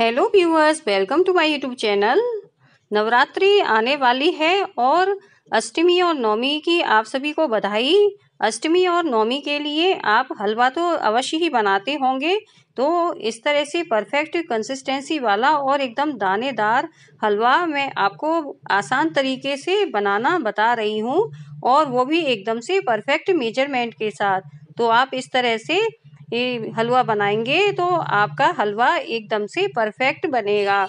hello viewers welcome to my YouTube channel Navratri आने वाली है और अष्टमी और नवमी की आप सभी को बधाई अष्टमी और नवमी के लिए आप हलवा तो अवश्य ही बनाते होंगे तो इस तरह से परफेक्ट कंसिस्टेंसी वाला और एकदम दानेदार हलवा मैं आपको आसान तरीके से बनाना बता रही हूँ और वो भी एकदम से परफेक्ट मेजरमेंट के साथ तो आप इस तरह से ये हलवा बनाएंगे तो आपका हलवा एकदम से परफेक्ट बनेगा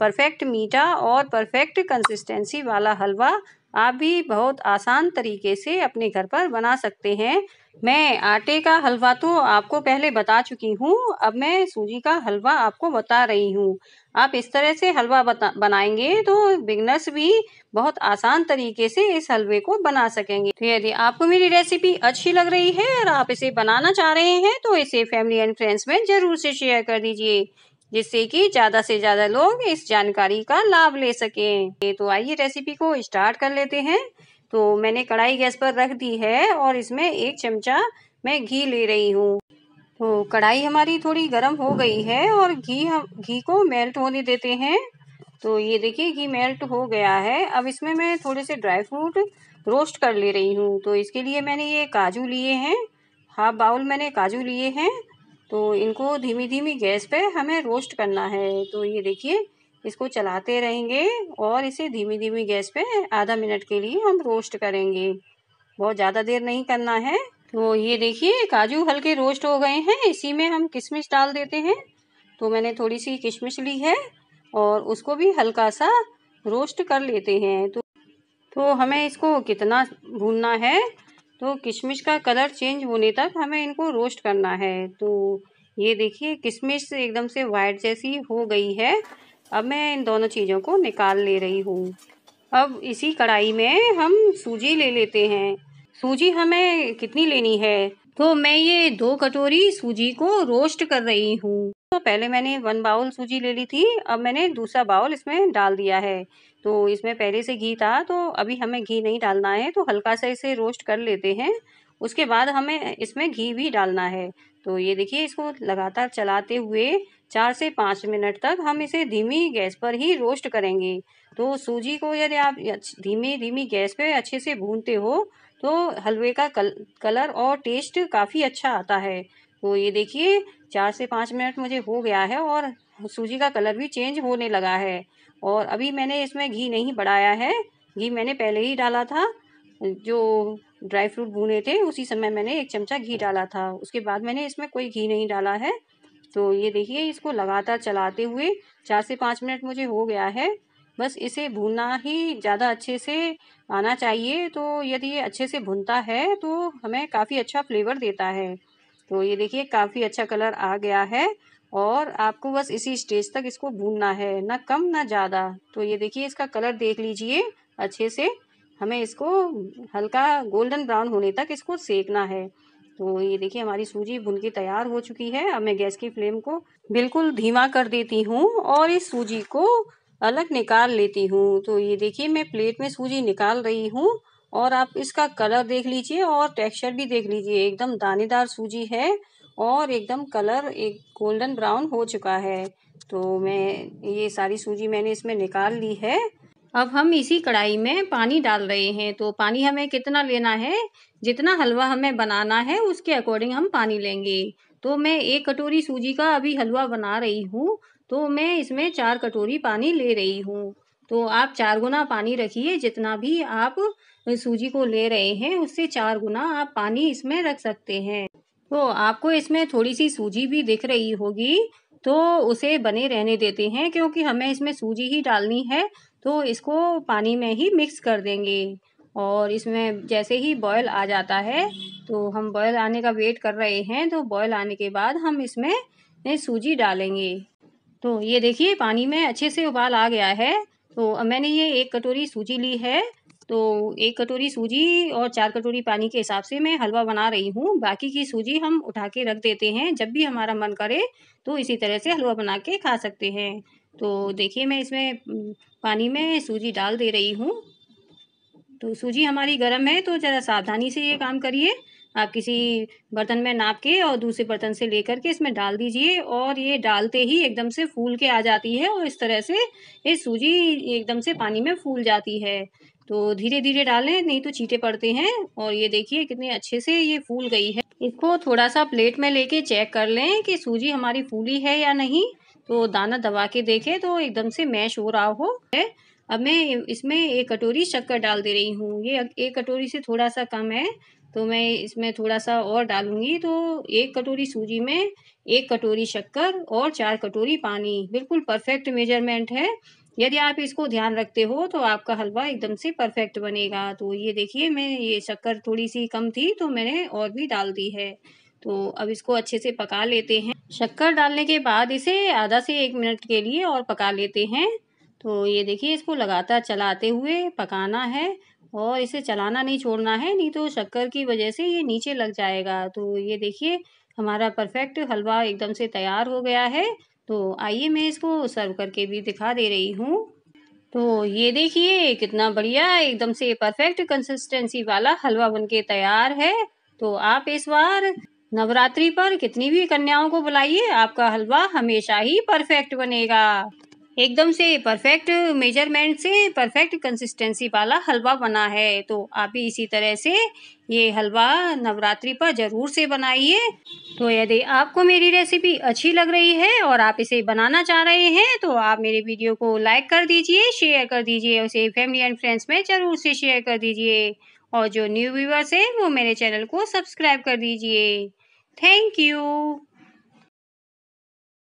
परफेक्ट मीठा और परफेक्ट कंसिस्टेंसी वाला हलवा आप भी बहुत आसान तरीके से अपने घर पर बना सकते हैं मैं आटे का हलवा तो आपको पहले बता चुकी हूँ अब मैं सूजी का हलवा आपको बता रही हूँ आप इस तरह से हलवा बनाएंगे तो बिगनर्स भी बहुत आसान तरीके से इस हलवे को बना सकेंगे तो यदि आपको मेरी रेसिपी अच्छी लग रही है और आप इसे बनाना चाह रहे हैं तो इसे फैमिली एंड फ्रेंड्स में ज़रूर से शेयर कर दीजिए जिससे कि ज्यादा से ज्यादा लोग इस जानकारी का लाभ ले सकें तो आइए रेसिपी को स्टार्ट कर लेते हैं तो मैंने कढ़ाई गैस पर रख दी है और इसमें एक चमचा मैं घी ले रही हूँ तो कढ़ाई हमारी थोड़ी गर्म हो गई है और घी हम घी को मेल्ट होने देते हैं तो ये देखिए घी मेल्ट हो गया है अब इसमें मैं थोड़े से ड्राई फ्रूट रोस्ट कर ले रही हूँ तो इसके लिए मैंने ये काजू लिए हैं हाफ बाउल मैंने काजू लिए हैं तो इनको धीमी धीमी गैस पे हमें रोस्ट करना है तो ये देखिए इसको चलाते रहेंगे और इसे धीमी धीमी गैस पे आधा मिनट के लिए हम रोस्ट करेंगे बहुत ज़्यादा देर नहीं करना है तो ये देखिए काजू हल्के रोस्ट हो गए हैं इसी में हम किशमिश डाल देते हैं तो मैंने थोड़ी सी किशमिश ली है और उसको भी हल्का सा रोस्ट कर लेते हैं तो तो हमें इसको कितना भूनना है तो किशमिश का कलर चेंज होने तक हमें इनको रोस्ट करना है तो ये देखिए किशमिश एकदम से वाइट जैसी हो गई है अब मैं इन दोनों चीज़ों को निकाल ले रही हूँ अब इसी कढ़ाई में हम सूजी ले लेते हैं सूजी हमें कितनी लेनी है तो मैं ये दो कटोरी सूजी को रोस्ट कर रही हूँ तो पहले मैंने वन बाउल सूजी ले ली थी अब मैंने दूसरा बाउल इसमें डाल दिया है तो इसमें पहले से घी था तो अभी हमें घी नहीं डालना है तो हल्का सा इसे रोस्ट कर लेते हैं उसके बाद हमें इसमें घी भी डालना है तो ये देखिए इसको लगातार चलाते हुए चार से पाँच मिनट तक हम इसे धीमी गैस पर ही रोस्ट करेंगे तो सूजी को यदि आप धीमी धीमी गैस पे अच्छे से भूनते हो तो हलवे का कल, कलर और टेस्ट काफ़ी अच्छा आता है तो ये देखिए चार से पाँच मिनट मुझे हो गया है और सूजी का कलर भी चेंज होने लगा है और अभी मैंने इसमें घी नहीं बढ़ाया है घी मैंने पहले ही डाला था जो ड्राई फ्रूट भुने थे उसी समय मैंने एक चमचा घी डाला था उसके बाद मैंने इसमें कोई घी नहीं डाला है तो ये देखिए इसको लगातार चलाते हुए चार से पाँच मिनट मुझे हो गया है बस इसे भूनना ही ज़्यादा अच्छे से आना चाहिए तो यदि ये अच्छे से भुनता है तो हमें काफ़ी अच्छा फ्लेवर देता है तो ये देखिए काफ़ी अच्छा कलर आ गया है और आपको बस इसी स्टेज तक इसको भूनना है ना कम ना ज़्यादा तो ये देखिए इसका कलर देख लीजिए अच्छे से हमें इसको हल्का गोल्डन ब्राउन होने तक इसको सेकना है तो ये देखिए हमारी सूजी भुन के तैयार हो चुकी है अब मैं गैस की फ्लेम को बिल्कुल धीमा कर देती हूँ और इस सूजी को अलग निकाल लेती हूँ तो ये देखिए मैं प्लेट में सूजी निकाल रही हूँ और आप इसका कलर देख लीजिए और टेक्सचर भी देख लीजिए एकदम दानेदार सूजी है और एकदम कलर एक गोल्डन ब्राउन हो चुका है तो मैं ये सारी सूजी मैंने इसमें निकाल ली है अब हम इसी कढ़ाई में पानी डाल रहे हैं तो पानी हमें कितना लेना है जितना हलवा हमें बनाना है उसके अकॉर्डिंग हम पानी लेंगे तो मैं एक कटोरी सूजी का अभी हलवा बना रही हूँ तो मैं इसमें चार कटोरी पानी ले रही हूँ तो आप चार गुना पानी रखिए जितना भी आप सूजी को ले रहे हैं उससे चार गुना आप पानी इसमें रख सकते हैं तो आपको इसमें थोड़ी सी सूजी भी दिख रही होगी तो उसे बने रहने देते हैं क्योंकि हमें इसमें सूजी ही डालनी है तो इसको पानी में ही मिक्स कर देंगे और इसमें जैसे ही बॉयल आ जाता है तो हम बॉयल आने का वेट कर रहे हैं तो बॉयल आने के बाद हम इसमें सूजी डालेंगे तो ये देखिए पानी में अच्छे से उबाल आ गया है तो मैंने ये एक कटोरी सूजी ली है तो एक कटोरी सूजी और चार कटोरी पानी के हिसाब से मैं हलवा बना रही हूँ बाकी की सूजी हम उठा के रख देते हैं जब भी हमारा मन करे तो इसी तरह से हलवा बना के खा सकते हैं तो देखिए मैं इसमें पानी में सूजी डाल दे रही हूँ तो सूजी हमारी गर्म है तो ज़रा सावधानी से ये काम करिए आप किसी बर्तन में नाप के और दूसरे बर्तन से लेकर के इसमें डाल दीजिए और ये डालते ही एकदम से फूल के आ जाती है और इस तरह से ये सूजी एकदम से पानी में फूल जाती है तो धीरे धीरे डालें नहीं तो चीटे पड़ते हैं और ये देखिए कितने अच्छे से ये फूल गई है इसको थोड़ा सा प्लेट में लेके चेक कर लें कि सूजी हमारी फूली है या नहीं तो दाना दबा के देखें तो एकदम से मैश हो रहा हो अब मैं इसमें एक कटोरी शक्कर डाल दे रही हूँ ये एक कटोरी से थोड़ा सा कम है तो मैं इसमें थोड़ा सा और डालूंगी तो एक कटोरी सूजी में एक कटोरी शक्कर और चार कटोरी पानी बिल्कुल परफेक्ट मेजरमेंट है यदि आप इसको ध्यान रखते हो तो आपका हलवा एकदम से परफेक्ट बनेगा तो ये देखिए मैं ये शक्कर थोड़ी सी कम थी तो मैंने और भी डाल दी है तो अब इसको अच्छे से पका लेते हैं शक्कर डालने के बाद इसे आधा से एक मिनट के लिए और पका लेते हैं तो ये देखिए इसको लगातार चलाते हुए पकाना है और इसे चलाना नहीं छोड़ना है नहीं तो शक्कर की वजह से ये नीचे लग जाएगा तो ये देखिए हमारा परफेक्ट हलवा एकदम से तैयार हो गया है तो आइए मैं इसको सर्व करके भी दिखा दे रही हूँ तो ये देखिए कितना बढ़िया एकदम से परफेक्ट कंसिस्टेंसी वाला हलवा बनके तैयार है तो आप इस बार नवरात्रि पर कितनी भी कन्याओं को बुलाइए आपका हलवा हमेशा ही परफेक्ट बनेगा एकदम से परफेक्ट मेजरमेंट से परफेक्ट कंसिस्टेंसी वाला हलवा बना है तो आप भी इसी तरह से ये हलवा नवरात्रि पर ज़रूर से बनाइए तो यदि आपको मेरी रेसिपी अच्छी लग रही है और आप इसे बनाना चाह रहे हैं तो आप मेरे वीडियो को लाइक कर दीजिए शेयर कर दीजिए उसे फैमिली एंड फ्रेंड्स में ज़रूर से शेयर कर दीजिए और जो न्यू व्यूवर्स हैं वो मेरे चैनल को सब्सक्राइब कर दीजिए थैंक यू